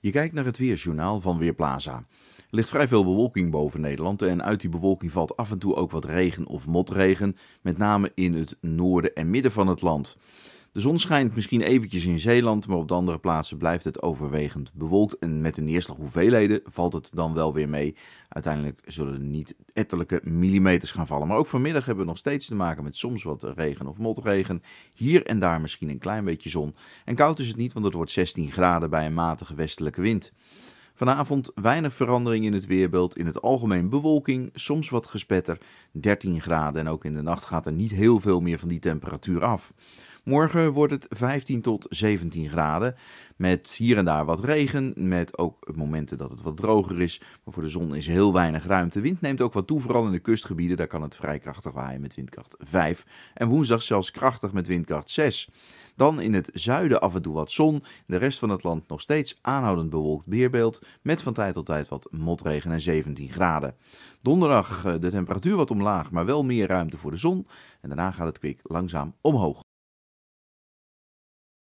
Je kijkt naar het weerjournaal van Weerplaza. Er ligt vrij veel bewolking boven Nederland en uit die bewolking valt af en toe ook wat regen of motregen, met name in het noorden en midden van het land. De zon schijnt misschien eventjes in Zeeland, maar op de andere plaatsen blijft het overwegend bewolkt. En met de hoeveelheden valt het dan wel weer mee. Uiteindelijk zullen er niet ettelijke millimeters gaan vallen. Maar ook vanmiddag hebben we nog steeds te maken met soms wat regen of motregen. Hier en daar misschien een klein beetje zon. En koud is het niet, want het wordt 16 graden bij een matige westelijke wind. Vanavond weinig verandering in het weerbeeld. In het algemeen bewolking, soms wat gespetter, 13 graden. En ook in de nacht gaat er niet heel veel meer van die temperatuur af. Morgen wordt het 15 tot 17 graden. Met hier en daar wat regen. Met ook momenten dat het wat droger is. Maar voor de zon is heel weinig ruimte. Wind neemt ook wat toe, vooral in de kustgebieden. Daar kan het vrij krachtig waaien met windkracht 5. En woensdag zelfs krachtig met windkracht 6. Dan in het zuiden af en toe wat zon. De rest van het land nog steeds aanhoudend bewolkt weerbeeld. Met van tijd tot tijd wat motregen en 17 graden. Donderdag eh, de temperatuur wat omlaag, maar wel meer ruimte voor de zon. En daarna gaat het kwik langzaam omhoog.